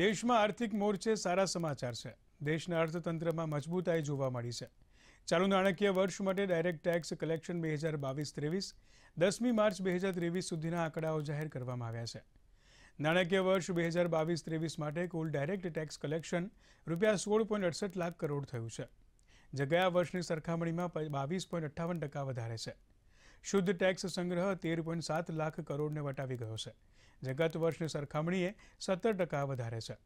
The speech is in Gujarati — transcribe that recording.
દેશમાં આર્થિક મોરચે સારા સમાચાર છે દેશના અર્થતંત્રમાં મજબૂતાઈ જોવા મળી છે ચાલુ નાણાકીય વર્ષ માટે ડાયરેક્ટ ટેક્સ કલેક્શન બે હજાર બાવીસ ત્રેવીસ દસમી માર્ચ બે હજાર ત્રેવીસ સુધીના આંકડાઓ જાહેર કરવામાં આવ્યા છે નાણાકીય વર્ષ બે હજાર બાવીસ ત્રેવીસ માટે કુલ ડાયરેક્ટ ટેક્સ કલેક્શન રૂપિયા સોળ પોઈન્ટ અડસઠ લાખ કરોડ થયું છે જે ગયા વર્ષની સરખામણીમાં બાવીસ પોઈન્ટ અઠ્ઠાવન ટકા વધારે છે શુદ્ધ ટેક્સ સંગ્રહ તેર પોઈન્ટ સાત લાખ કરોડને વટાવી ગયો છે જે ગત વર્ષની સરખામણીએ સત્તર ટકા વધારે છે